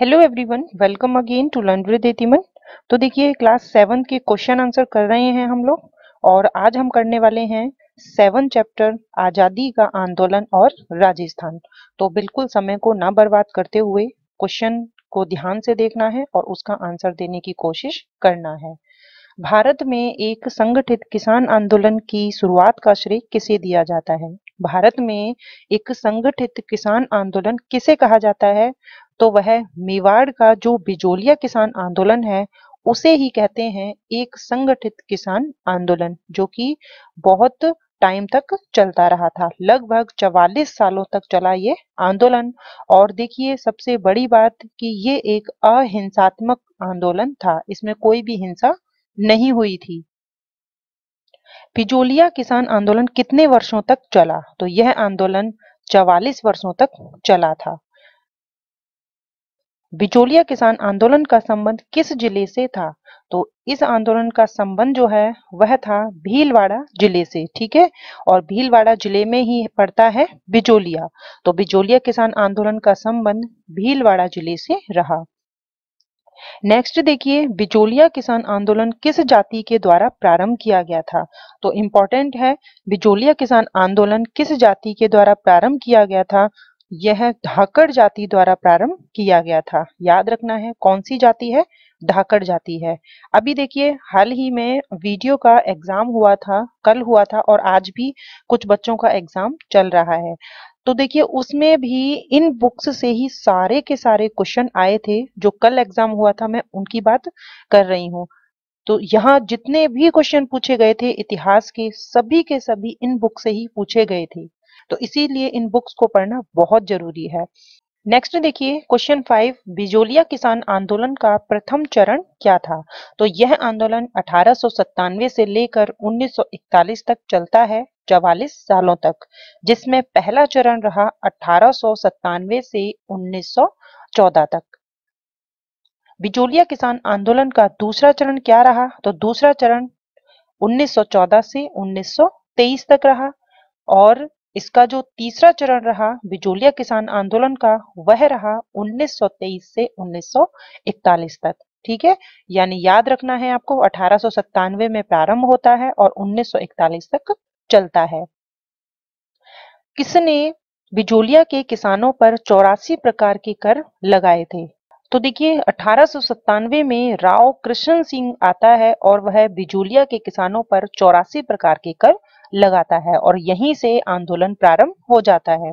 hello everyone welcome again to learn with एतिमन तो देखिए क्लास सेवन के क्वेश्चन आंसर कर रहे हैं हम लोग और आज हम करने वाले हैं सेवन चैप्टर आज़ादी का आंदोलन और राजस्थान तो बिल्कुल समय को ना बर्बाद करते हुए क्वेश्चन को ध्यान से देखना है और उसका आंसर देने की कोशिश करना है भारत में एक संगठित किसान आंदोलन की शुरुआत का श्रेय किसे दिया जाता है भारत में एक संगठित किसान आंदोलन किसे कहा जाता है तो वह मेवाड़ का जो बिजोलिया किसान आंदोलन है उसे ही कहते हैं एक संगठित किसान आंदोलन जो कि बहुत टाइम तक चलता रहा था लगभग 44 सालों तक चला ये आंदोलन और देखिए सबसे बड़ी बात कि ये एक अहिंसात्मक आंदोलन था इसमें कोई भी हिंसा नहीं हुई थी पिजोलिया किसान आंदोलन कितने वर्षों तक चला तो यह आंदोलन 44 वर्षों तक चला था बिचौलिया किसान आंदोलन का संबंध किस जिले से था तो इस आंदोलन का संबंध जो है वह था भीलवाड़ा जिले से ठीक है और भीलवाड़ा जिले में ही पड़ता है बिजोलिया तो बिजोलिया किसान आंदोलन का संबंध भीलवाड़ा जिले से रहा नेक्स्ट देखिए बिजोलिया किसान आंदोलन किस जाति के द्वारा प्रारंभ किया गया था तो इम्पोर्टेंट है बिजोलिया किसान आंदोलन किस जाति के द्वारा प्रारंभ किया गया था यह धाकड़ जाति द्वारा प्रारंभ किया गया था याद रखना है कौन सी जाति है धाकड़ जाति है अभी देखिए हाल ही में वीडियो का एग्जाम हुआ था कल हुआ था और आज भी कुछ बच्चों का एग्जाम चल रहा है तो देखिए उसमें भी इन बुक्स से ही सारे के सारे क्वेश्चन आए थे जो कल एग्जाम हुआ था मैं उनकी बात कर रही हूँ तो यहाँ जितने भी क्वेश्चन पूछे गए थे इतिहास के सभी के सभी इन बुक से ही पूछे गए थे तो इसीलिए इन बुक्स को पढ़ना बहुत जरूरी है नेक्स्ट देखिए क्वेश्चन फाइव बिजोलिया किसान आंदोलन का प्रथम चरण क्या था तो यह आंदोलन अठारह से लेकर 1941 तक चलता है चवालीस सालों तक जिसमें पहला चरण रहा अठारह से 1914 तक बिजोलिया किसान आंदोलन का दूसरा चरण क्या रहा तो दूसरा चरण 1914 से 1923 तक रहा और इसका जो तीसरा चरण रहा बिजोलिया किसान आंदोलन का वह रहा 1923 से 1941 तक ठीक है यानी याद रखना है आपको अठारह में प्रारंभ होता है और 1941 तक चलता है किसने बिजोलिया के किसानों पर चौरासी प्रकार के कर लगाए थे तो देखिए अठारह में राव कृष्ण सिंह आता है और वह बिजोलिया के किसानों पर चौरासी प्रकार के कर लगाता है और यहीं से आंदोलन प्रारंभ हो जाता है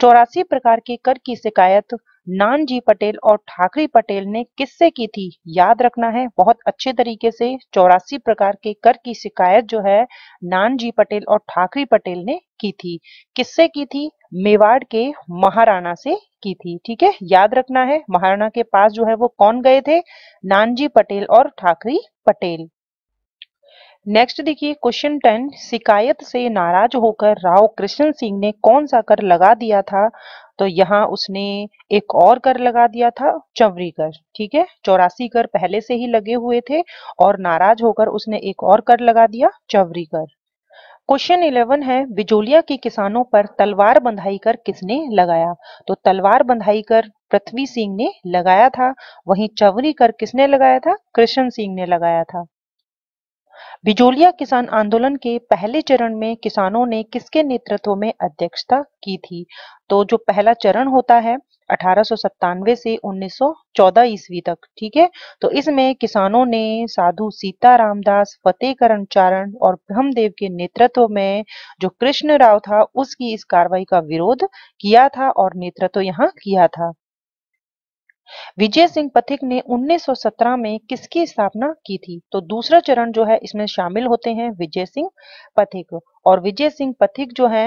चौरासी प्रकार के कर की शिकायत नानजी पटेल और ठाकरे पटेल ने किससे की थी याद रखना है बहुत अच्छे तरीके से चौरासी प्रकार के कर की शिकायत जो है नानजी पटेल और ठाकरे पटेल ने की थी किससे की थी मेवाड़ के महाराणा से की थी ठीक है याद रखना है महाराणा के पास जो है वो कौन गए थे नानजी पटेल और ठाकरे पटेल नेक्स्ट देखिए क्वेश्चन टेन शिकायत से नाराज होकर राव कृष्ण सिंह ने कौन सा कर लगा दिया था तो यहाँ उसने एक और कर लगा दिया था चवरी कर ठीक है चौरासी कर पहले से ही लगे हुए थे और नाराज होकर उसने एक और कर लगा दिया चवरी कर क्वेश्चन इलेवन है बिजोलिया के किसानों पर तलवार बंधाई कर किसने लगाया तो तलवार बंधाई कर पृथ्वी सिंह ने लगाया था वहीं चवरी कर किसने लगाया था कृष्ण सिंह ने लगाया था बिजोलिया किसान आंदोलन के पहले चरण में किसानों ने किसके नेतृत्व में अध्यक्षता की थी तो जो पहला चरण होता है अठारह से 1914 ईस्वी तक ठीक है तो इसमें किसानों ने साधु सीता रामदास फतेह करण चारण और ब्रह्मदेव के नेतृत्व में जो कृष्ण राव था उसकी इस कार्रवाई का विरोध किया था और नेतृत्व यहाँ किया था विजय सिंह पथिक ने 1917 में किसकी स्थापना की थी तो दूसरा चरण जो है इसमें शामिल होते हैं विजय सिंह पथिक और विजय सिंह पथिक जो है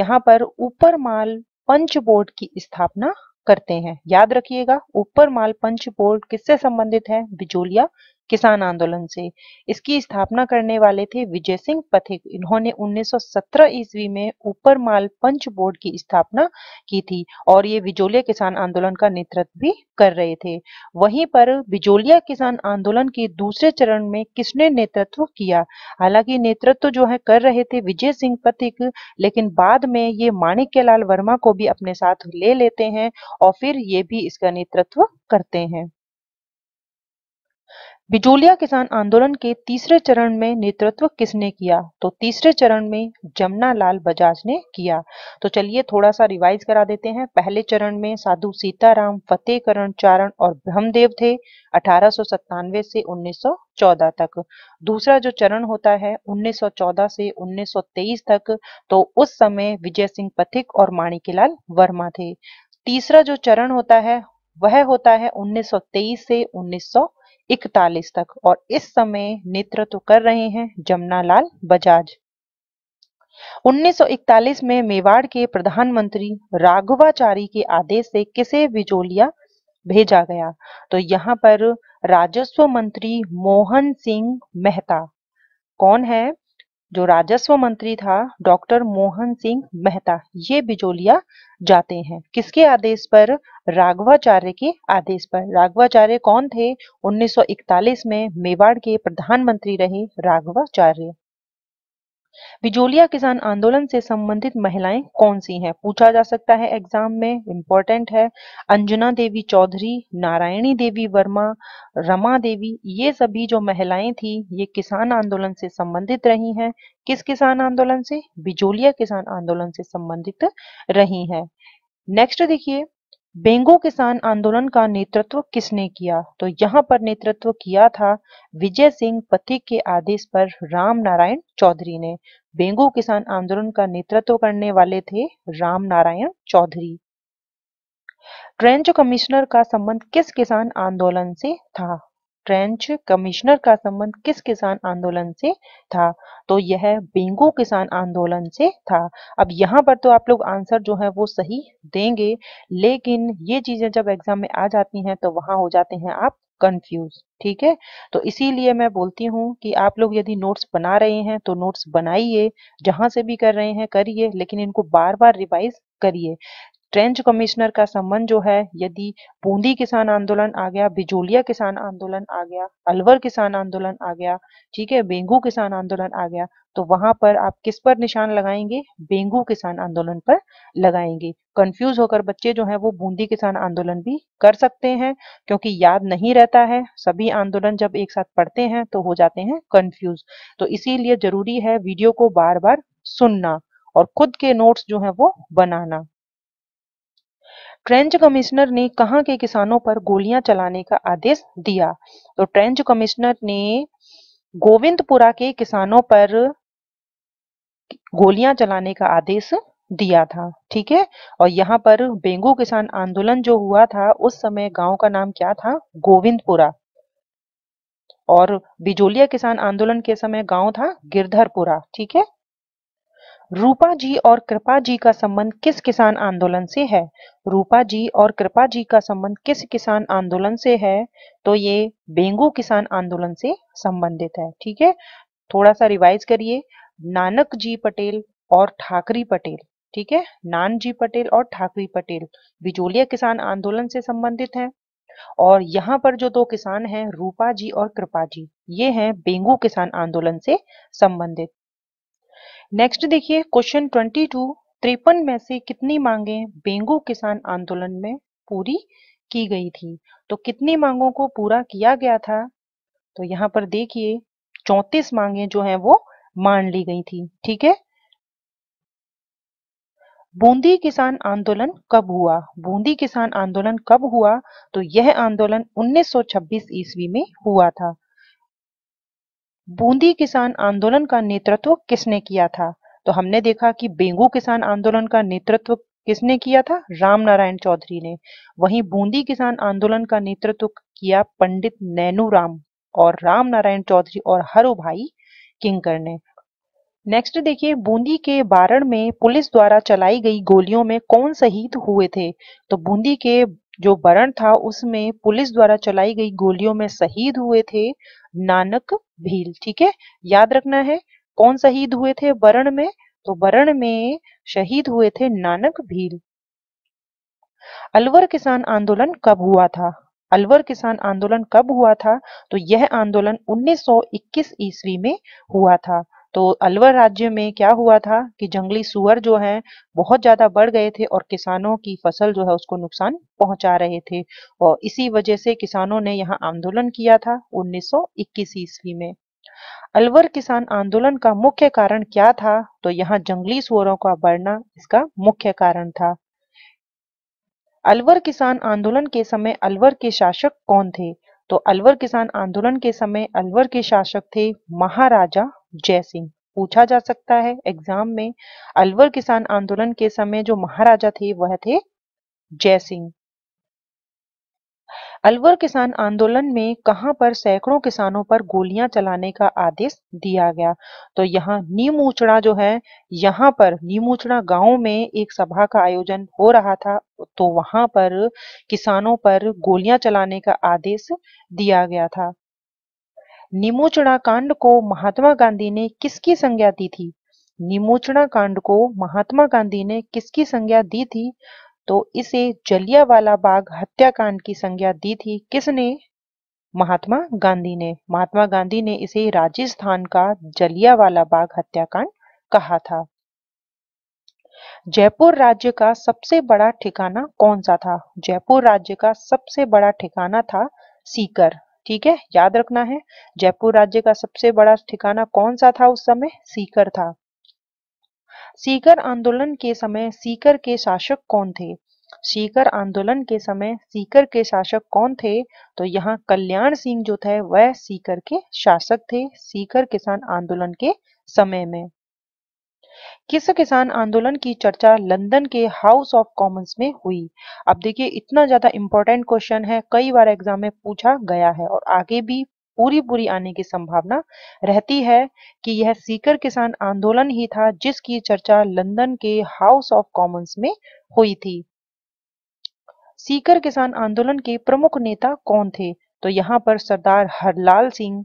यहाँ पर ऊपर माल पंच बोर्ड की स्थापना करते हैं याद रखिएगा ऊपर माल पंच बोर्ड किससे संबंधित है बिजोलिया किसान आंदोलन से इसकी स्थापना करने वाले थे विजय सिंह पथिक इन्होंने 1917 ईस्वी में ऊपर माल पंच बोर्ड की स्थापना की थी और ये बिजोलिया किसान आंदोलन का नेतृत्व भी कर रहे थे वहीं पर बिजोलिया किसान आंदोलन के दूसरे चरण में किसने नेतृत्व किया हालांकि नेतृत्व जो है कर रहे थे विजय सिंह पथिक लेकिन बाद में ये माणिक्यलाल वर्मा को भी अपने साथ ले लेते हैं और फिर ये भी इसका नेतृत्व करते हैं बिजोलिया किसान आंदोलन के तीसरे चरण में नेतृत्व किसने किया तो तीसरे चरण में जमुना लाल बजाज ने किया तो चलिए थोड़ा सा रिवाइज करा देते हैं पहले चरण में साधु सीताराम फतेहकरण चारण और ब्रह्मदेव थे अठारह से 1914 तक दूसरा जो चरण होता है 1914 से 1923 तक तो उस समय विजय सिंह पथिक और माणिकीलाल वर्मा थे तीसरा जो चरण होता है वह होता है 1923 से 1900 इकतालीस तक और इस समय नेतृत्व तो कर रहे हैं जमनालाल बजाज 1941 में मेवाड़ के प्रधानमंत्री राघवाचारी के आदेश से किसे बिजोलिया भेजा गया तो यहाँ पर राजस्व मंत्री मोहन सिंह मेहता कौन है जो राजस्व मंत्री था डॉक्टर मोहन सिंह मेहता ये बिजोलिया जाते हैं किसके आदेश पर राघवाचार्य के आदेश पर राघवाचार्य कौन थे 1941 में मेवाड़ के प्रधानमंत्री रहे राघवाचार्य बिजोलिया किसान आंदोलन से संबंधित महिलाएं कौन सी हैं पूछा जा सकता है एग्जाम में इम्पोर्टेंट है अंजना देवी चौधरी नारायणी देवी वर्मा रमा देवी ये सभी जो महिलाएं थी ये किसान आंदोलन से संबंधित रही हैं किस किसान आंदोलन से बिजोलिया किसान आंदोलन से संबंधित रही हैं नेक्स्ट देखिए बेंगो किसान आंदोलन का नेतृत्व किसने किया तो यहाँ पर नेतृत्व किया था विजय सिंह पति के आदेश पर राम नारायण चौधरी ने बेंगो किसान आंदोलन का नेतृत्व करने वाले थे राम नारायण चौधरी ट्रेंच कमिश्नर का संबंध किस किसान आंदोलन से था फ्रेंच कमिश्नर का संबंध किस किसान आंदोलन से था तो यह बेंगो किसान आंदोलन से था अब यहाँ पर तो आप लोग आंसर जो है वो सही देंगे लेकिन ये चीजें जब एग्जाम में आ जाती हैं तो वहां हो जाते हैं आप कंफ्यूज ठीक है तो इसीलिए मैं बोलती हूँ कि आप लोग यदि नोट्स बना रहे हैं तो नोट्स बनाइए जहां से भी कर रहे हैं करिए लेकिन इनको बार बार रिवाइज करिए ट्रेंच कमिश्नर का संबंध जो है यदि बूंदी किसान आंदोलन आ गया बिजोलिया किसान आंदोलन आ गया अलवर किसान आंदोलन आ गया ठीक है बेंगू किसान आंदोलन आ गया तो वहां पर आप किस पर निशान लगाएंगे बेंगू किसान आंदोलन पर लगाएंगे कंफ्यूज होकर बच्चे जो है वो बूंदी किसान आंदोलन भी कर सकते हैं क्योंकि याद नहीं रहता है सभी आंदोलन जब एक साथ पढ़ते हैं तो हो जाते हैं कंफ्यूज तो इसीलिए जरूरी है वीडियो को बार बार सुनना और खुद के नोट्स जो है वो बनाना ट्रेंच कमिश्नर ने कहा के किसानों पर गोलियां चलाने का आदेश दिया तो ट्रेंच कमिश्नर ने गोविंदपुरा के किसानों पर गोलियां चलाने का आदेश दिया था ठीक है और यहाँ पर बेंगू किसान आंदोलन जो हुआ था उस समय गांव का नाम क्या था गोविंदपुरा और बिजोलिया किसान आंदोलन के समय गांव था गिरधरपुरा ठीक है रूपा जी और कृपा जी का संबंध किस किसान आंदोलन से है रूपा जी और कृपा जी का संबंध किस किसान आंदोलन से है तो ये बेंगू किसान आंदोलन से संबंधित है ठीक है थोड़ा सा रिवाइज करिए नानक जी पटेल और ठाकरी पटेल ठीक है नान जी पटेल और ठाकरी पटेल बिजोलिया किसान आंदोलन से संबंधित है और यहाँ पर जो दो किसान हैं रूपा जी और कृपा जी ये हैं बेंगू किसान आंदोलन से संबंधित नेक्स्ट देखिए क्वेश्चन ट्वेंटी टू त्रिपन में से कितनी मांगे बेंगू किसान आंदोलन में पूरी की गई थी तो कितनी मांगों को पूरा किया गया था तो यहाँ पर देखिए चौतीस मांगे जो है वो मान ली गई थी ठीक है बूंदी किसान आंदोलन कब हुआ बूंदी किसान आंदोलन कब हुआ तो यह आंदोलन 1926 ईस्वी में हुआ था बूंदी किसान आंदोलन का नेतृत्व किसने किया था तो हमने देखा कि बेंगू किसान आंदोलन का नेतृत्व किसने किया था रामनारायण चौधरी ने वहीं बूंदी किसान आंदोलन का नेतृत्व किया पंडित नैनू राम और राम नारायण चौधरी और हरु भाई किंकर ने नेक्स्ट देखिए बूंदी के बारण में पुलिस द्वारा चलाई गई गोलियों में कौन शहीद हुए थे तो बूंदी के जो बरण था उसमें पुलिस द्वारा चलाई गई गोलियों में शहीद हुए थे नानक भील ठीक है याद रखना है कौन शहीद हुए थे बरण में तो बरण में शहीद हुए थे नानक भील अलवर किसान आंदोलन कब हुआ था अलवर किसान आंदोलन कब हुआ था तो यह आंदोलन 1921 ईस्वी में हुआ था तो अलवर राज्य में क्या हुआ था कि जंगली सुअर जो है बहुत ज्यादा बढ़ गए थे और किसानों की फसल जो है उसको नुकसान पहुंचा रहे थे और इसी वजह से किसानों ने यहाँ आंदोलन किया था 1921 ईस्वी में अलवर किसान आंदोलन का मुख्य कारण क्या था तो यहाँ जंगली सुअरों का बढ़ना इसका मुख्य कारण था अलवर किसान आंदोलन के समय अलवर के शासक कौन थे तो अलवर किसान आंदोलन के समय अलवर के शासक थे महाराजा जयसिंह पूछा जा सकता है एग्जाम में अलवर किसान आंदोलन के समय जो महाराजा थे वह थे जयसिंह अलवर किसान आंदोलन में कहां पर सैकड़ों किसानों पर गोलियां चलाने का आदेश दिया गया तो यहाँ नीमूचड़ा जो है यहां पर नीमूचड़ा गांव में एक सभा का आयोजन हो रहा था तो वहां पर किसानों पर गोलियां चलाने का आदेश दिया गया था निमोचना कांड को महात्मा गांधी ने किसकी संज्ञा दी थी निमोचना कांड को महात्मा गांधी ने किसकी संज्ञा दी थी तो इसे जलियावाला बाग हत्याकांड की संज्ञा दी थी किसने महात्मा गांधी ने महात्मा गांधी ने इसे राजस्थान का जलियावाला बाग हत्याकांड कहा था जयपुर राज्य का सबसे बड़ा ठिकाना कौन सा था जयपुर राज्य का सबसे बड़ा ठिकाना था सीकर ठीक है याद रखना है जयपुर राज्य का सबसे बड़ा ठिकाना कौन सा था उस समय सीकर था सीकर आंदोलन के समय सीकर के शासक कौन थे सीकर आंदोलन के समय सीकर के शासक कौन थे तो यहाँ कल्याण सिंह जो थे वह सीकर के शासक थे सीकर किसान आंदोलन के समय में किस किसान आंदोलन की चर्चा लंदन के हाउस ऑफ कॉमन्स में हुई अब देखिए इतना ज़्यादा इंपॉर्टेंट क्वेश्चन है कई बार एग्जाम में पूछा गया है और आगे भी पूरी पूरी आने की संभावना रहती है कि यह सीकर किसान आंदोलन ही था जिसकी चर्चा लंदन के हाउस ऑफ कॉमन्स में हुई थी सीकर किसान आंदोलन के प्रमुख नेता कौन थे तो यहाँ पर सरदार हरलाल सिंह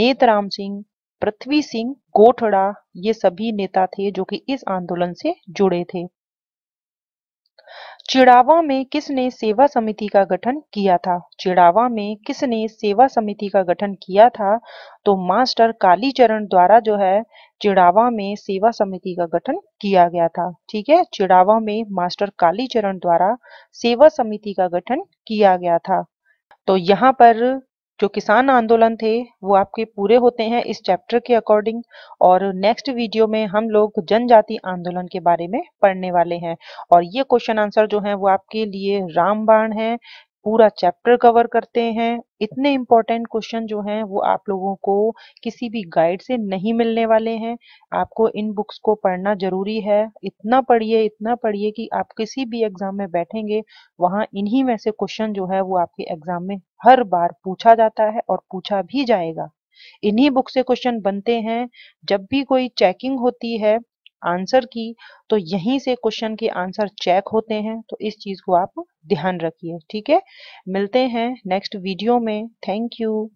नेतराम सिंह पृथ्वी सिंह गोठड़ा ये सभी नेता थे जो कि इस आंदोलन से जुड़े थे चिड़ावा में किसने सेवा समिति का गठन किया था चिड़ावा में किसने सेवा समिति का गठन किया था तो मास्टर कालीचरण द्वारा जो है चिड़ावा में सेवा समिति का गठन किया गया था ठीक है चिड़ावा में मास्टर कालीचरण द्वारा सेवा समिति का गठन किया गया था तो यहाँ पर जो किसान आंदोलन थे वो आपके पूरे होते हैं इस चैप्टर के अकॉर्डिंग और नेक्स्ट वीडियो में हम लोग जनजाति आंदोलन के बारे में पढ़ने वाले हैं और ये क्वेश्चन आंसर जो है वो आपके लिए रामबाण है पूरा चैप्टर कवर करते हैं इतने इंपॉर्टेंट क्वेश्चन जो हैं वो आप लोगों को किसी भी गाइड से नहीं मिलने वाले हैं आपको इन बुक्स को पढ़ना जरूरी है इतना पढ़िए इतना पढ़िए कि आप किसी भी एग्जाम में बैठेंगे वहाँ इन्हीं में से क्वेश्चन जो है वो आपके एग्जाम में हर बार पूछा जाता है और पूछा भी जाएगा इन्हीं बुक से क्वेश्चन बनते हैं जब भी कोई चेकिंग होती है आंसर की तो यहीं से क्वेश्चन के आंसर चेक होते हैं तो इस चीज़ को आप ध्यान रखिए ठीक है मिलते हैं नेक्स्ट वीडियो में थैंक यू